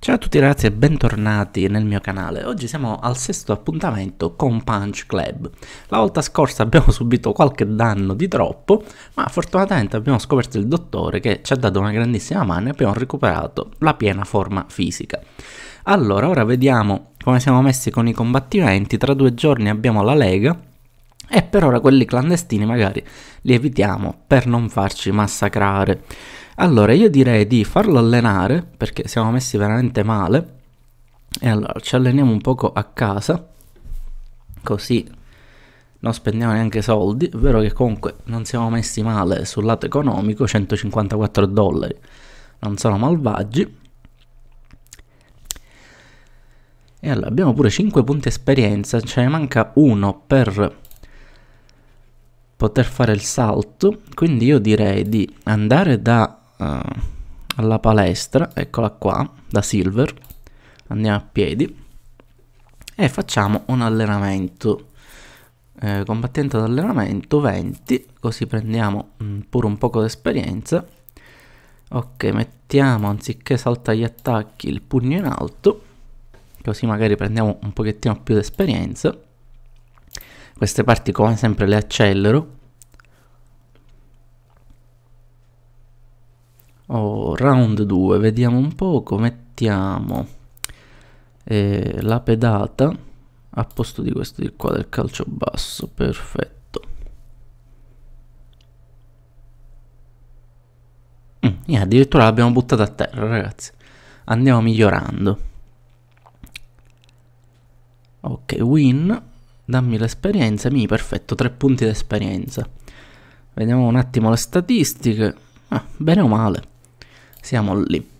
Ciao a tutti ragazzi e bentornati nel mio canale. Oggi siamo al sesto appuntamento con Punch Club. La volta scorsa abbiamo subito qualche danno di troppo, ma fortunatamente abbiamo scoperto il dottore che ci ha dato una grandissima mano e abbiamo recuperato la piena forma fisica. Allora, ora vediamo come siamo messi con i combattimenti. Tra due giorni abbiamo la Lega e per ora quelli clandestini magari li evitiamo per non farci massacrare. Allora, io direi di farlo allenare, perché siamo messi veramente male. E allora, ci alleniamo un poco a casa, così non spendiamo neanche soldi. È vero che comunque non siamo messi male sul lato economico, 154 dollari. Non sono malvagi. E allora, abbiamo pure 5 punti esperienza, ce ne manca uno per poter fare il salto quindi io direi di andare da uh, alla palestra, eccola qua, da Silver, andiamo a piedi e facciamo un allenamento, eh, combattente ad allenamento 20, così prendiamo mh, mm, pure un poco d'esperienza Ok, mettiamo anziché salta gli attacchi il pugno in alto, così magari prendiamo un pochettino più d'esperienza Queste parti come sempre le accelero Oh, round 2, vediamo un poco, mettiamo eh, la pedata a posto di questo di qua del calcio basso, perfetto. Mm, yeah, addirittura l'abbiamo buttata a terra, ragazzi. Andiamo migliorando. Ok, win. Dammi l'esperienza. Mi, perfetto, 3 punti d'esperienza. Vediamo un attimo le statistiche. Ah, bene o male siamo lì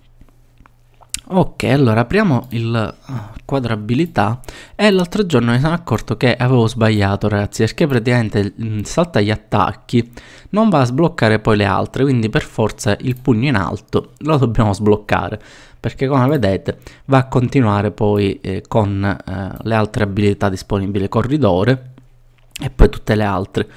ok allora apriamo il eh, quadro abilità e l'altro giorno mi sono accorto che avevo sbagliato ragazzi perché praticamente mm, salta gli attacchi non va a sbloccare poi le altre quindi per forza il pugno in alto lo dobbiamo sbloccare perché come vedete va a continuare poi eh, con eh, le altre abilità disponibili corridore e poi tutte le altre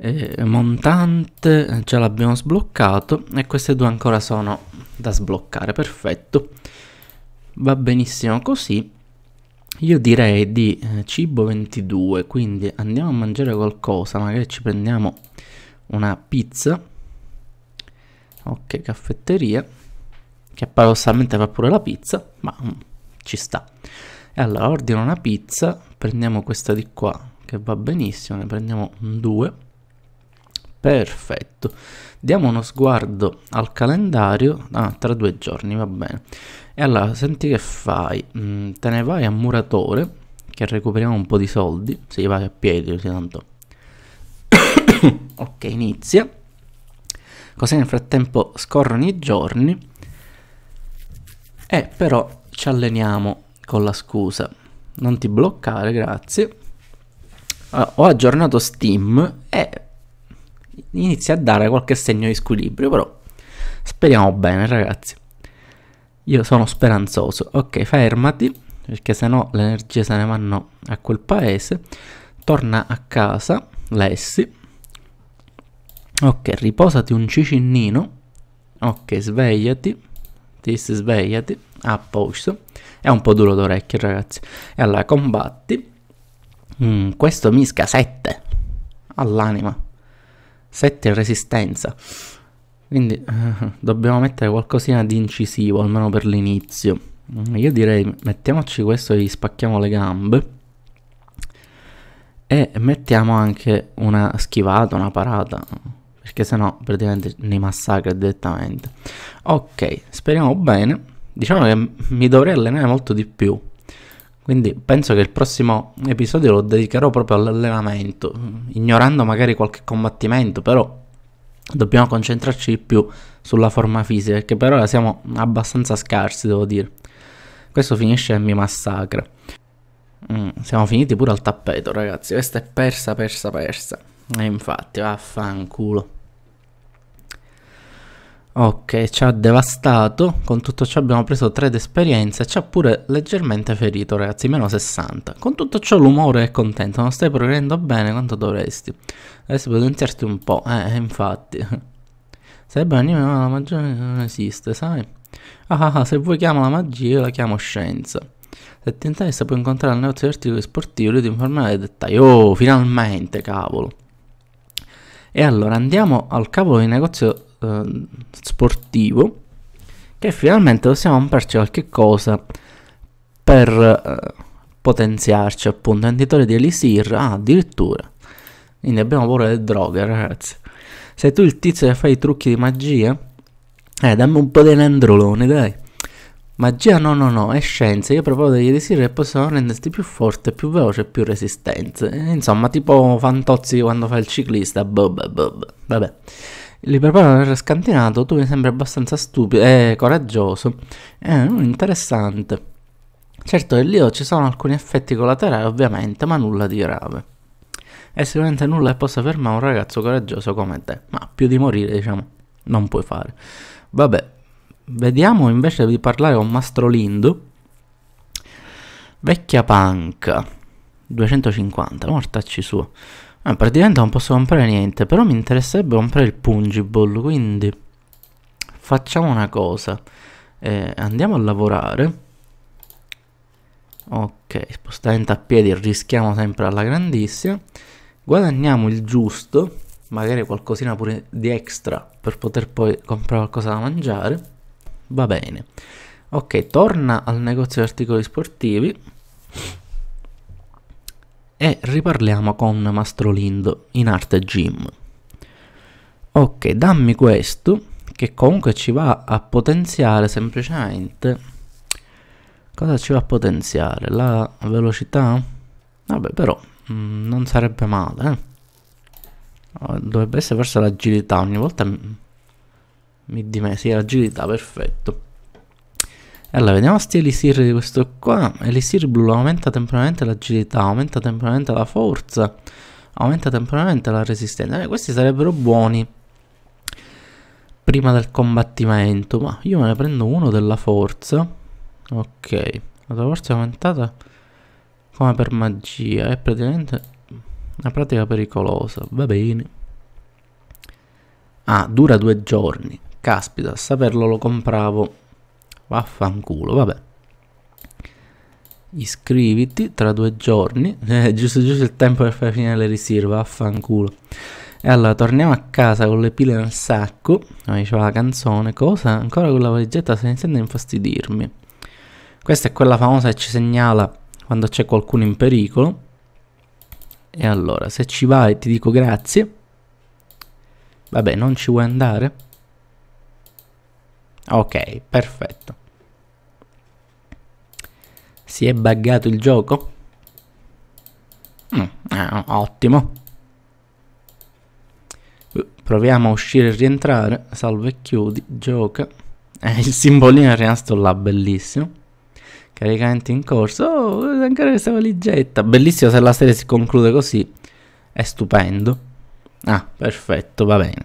eh, montante eh, ce l'abbiamo sbloccato e queste due ancora sono da sbloccare perfetto va benissimo così io direi di eh, cibo 22 quindi andiamo a mangiare qualcosa magari ci prendiamo una pizza ok caffetteria che paradossalmente fa pure la pizza ma mm, ci sta e allora ordino una pizza prendiamo questa di qua che va benissimo ne prendiamo due Perfetto. Diamo uno sguardo al calendario. Ah, tra due giorni, va bene. E allora, senti che fai? Mm, te ne vai a Muratore, che recuperiamo un po' di soldi. Si vai a piedi, così tanto. ok, inizia. Così nel frattempo scorrono i giorni. E però ci alleniamo con la scusa. Non ti bloccare, grazie. Allora, ah, ho aggiornato Steam e inizia a dare qualche segno di squilibrio, però speriamo bene ragazzi. Io sono speranzoso. Ok, fermati, perché sennò le energie se ne vanno a quel paese. Torna a casa, Lessi. Ok, riposati un cicinnino. Ok, svegliati. Ti svegliati. A posto. È un po' duro d'orecchio, ragazzi. E allora, combatti. Mm, questo misca 7 all'anima. 7 resistenza. Quindi eh, dobbiamo mettere qualcosina di incisivo, almeno per l'inizio. Io direi mettiamoci questo e gli spacchiamo le gambe. E mettiamo anche una schivata, una parata. Perché sennò praticamente ne massacra direttamente. Ok, speriamo bene. Diciamo che mi dovrei allenare molto di più quindi penso che il prossimo episodio lo dedicherò proprio all'allenamento, ignorando magari qualche combattimento, però dobbiamo concentrarci di più sulla forma fisica, che per ora siamo abbastanza scarsi, devo dire. Questo finisce e mi massacra. Mm, siamo finiti pure al tappeto, ragazzi. Questa è persa, persa, persa. E infatti, vaffanculo. Ok, ci ha devastato, con tutto ciò abbiamo preso 3 d'esperienza e ci ha pure leggermente ferito ragazzi, meno 60. Con tutto ciò l'umore è contento, non stai progredendo bene quanto dovresti. Adesso potenziarti un po', eh, eh infatti. Sarebbe un'anime ma la magia non esiste, sai? Ah ah ah, se vuoi chiamo la magia io la chiamo scienza. Se ti interessa puoi incontrare il negozio di articoli sportivi, e ti informare dei dettagli. Oh, finalmente, cavolo! E allora andiamo al cavolo di negozio eh, sportivo che finalmente possiamo comprarci qualche cosa per eh, potenziarci appunto venditore di elisir ah, addirittura quindi abbiamo paura delle droghe ragazzi sei tu il tizio che fa i trucchi di magia eh dammi un po' di nendroloni dai magia no no no è scienza io provo degli elisir che possono renderti più forte più veloce più resistente insomma tipo fantozzi quando fa il ciclista boh, boh, boh, boh. vabbè Liberpano non era scantinato, tu mi sembri abbastanza stupido e eh, coraggioso. È eh, mm, interessante. Certo, e lì oh, ci sono alcuni effetti collaterali ovviamente, ma nulla di grave. E sicuramente nulla che possa fermare un ragazzo coraggioso come te, ma più di morire diciamo non puoi fare. Vabbè, vediamo invece di parlare con Mastro Lindo. Vecchia panca, 250, mortacci suo Ah, praticamente non posso comprare niente, però mi interesserebbe comprare il Pungible, quindi facciamo una cosa. Eh, andiamo a lavorare. Ok, spostamento a piedi, rischiamo sempre alla grandissima. Guadagniamo il giusto, magari qualcosina pure di extra per poter poi comprare qualcosa da mangiare. Va bene. Ok, torna al negozio di articoli sportivi e riparliamo con Mastro Lindo in arte gym. Ok, dammi questo che comunque ci va a potenziare semplicemente cosa ci va a potenziare? La velocità? Vabbè, però mh, mm, non sarebbe male, eh. Oh, dovrebbe essere forse l'agilità, ogni volta mi dimentico, sì, l'agilità, perfetto. Allora, vediamo sti elisir di questo qua. Elisir blu aumenta temporaneamente l'agilità, aumenta temporaneamente la forza, aumenta temporaneamente la resistenza. Eh, questi sarebbero buoni prima del combattimento, ma io me ne prendo uno della forza. Ok, la forza è aumentata come per magia, è praticamente una pratica pericolosa, va bene. Ah, dura due giorni. Caspita, saperlo lo compravo Vaffanculo, vabbè. Iscriviti tra due giorni. Eh, giusto giusto il tempo per fare finire le riserve, vaffanculo. E allora torniamo a casa con le pile nel sacco, come ah, diceva la canzone, cosa? Ancora quella valigetta se ne sente infastidirmi. Questa è quella famosa che ci segnala quando c'è qualcuno in pericolo. E allora, se ci vai ti dico grazie. Vabbè, non ci vuoi andare? Ok, perfetto. Si è buggato il gioco? Mm, ah, ottimo. Uh, proviamo a uscire e rientrare. Salve chiudi, gioca. Eh, il simbolino è rimasto là, bellissimo. Caricamento in corso. Oh, ancora questa valigetta. Bellissimo se la serie si conclude così. È stupendo. Ah, perfetto, va bene.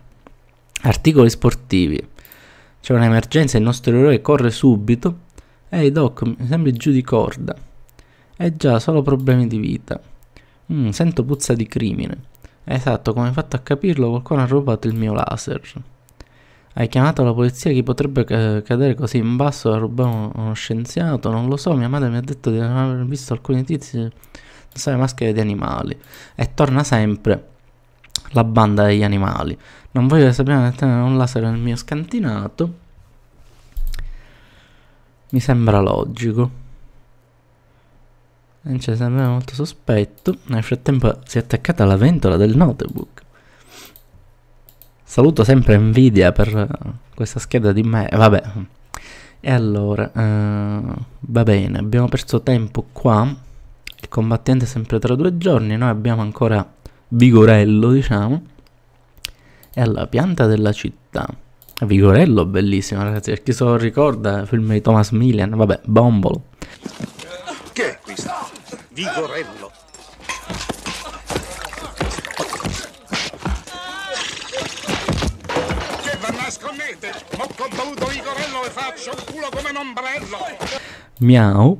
Articoli sportivi. C'è un'emergenza, il nostro eroe corre subito. Ehi Doc, mi sembri giù di corda. Eh già, solo problemi di vita. Mm, sento puzza di crimine. Esatto, come hai fatto a capirlo, qualcuno ha rubato il mio laser. Hai chiamato la polizia, chi potrebbe cadere così in basso a rubare uno scienziato? Non lo so, mia madre mi ha detto di non aver visto alcuni tizi. Non so, le maschere di animali. E torna sempre la banda degli animali. Non voglio che sappiamo tenere un laser nel mio scantinato. Mi sembra logico. Non c'è sempre molto sospetto. Nel frattempo si è attaccata alla ventola del notebook. Saluto sempre Nvidia per eh, questa scheda di me. Eh, vabbè. E allora, eh, va bene, abbiamo perso tempo qua. Il combattente è sempre tra due giorni. Noi abbiamo ancora Vigorello, diciamo, e alla pianta della città. Vigorello, bellissimo, ragazzi, perché se lo ricorda, film di Thomas Millian, vabbè, Bombolo. Che è questo? Vigorello. Che va a nascondete? Mo combaluto Vigorello e faccio il culo come un ombrello. Miau.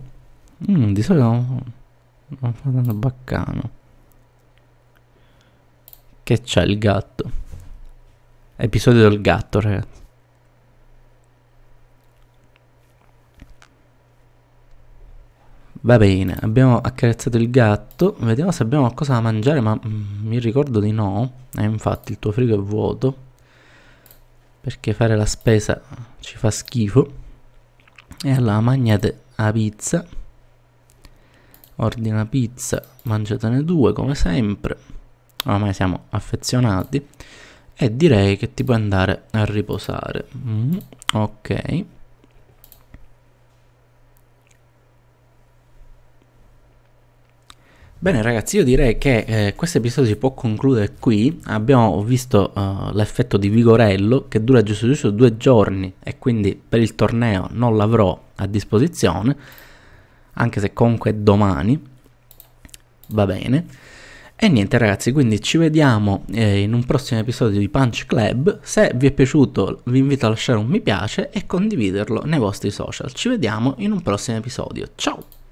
Mm, di solito non mm, fa tanto baccano. Che c'ha il gatto? Episodio del gatto, ragazzi. Va bene, abbiamo accarezzato il gatto. Vediamo se abbiamo qualcosa da mangiare, ma mm, mi ricordo di no. E eh, infatti il tuo frigo è vuoto. Perché fare la spesa ci fa schifo. E allora mangiate la pizza. Ordina pizza, mangiatene due come sempre ormai siamo affezionati e direi che ti puoi andare a riposare mm, ok Bene ragazzi, io direi che eh, questo episodio si può concludere qui, abbiamo visto uh, l'effetto di Vigorello che dura giusto giusto due giorni e quindi per il torneo non l'avrò a disposizione, anche se comunque è domani, va bene. E niente ragazzi, quindi ci vediamo eh, in un prossimo episodio di Punch Club. Se vi è piaciuto vi invito a lasciare un mi piace e condividerlo nei vostri social. Ci vediamo in un prossimo episodio. Ciao!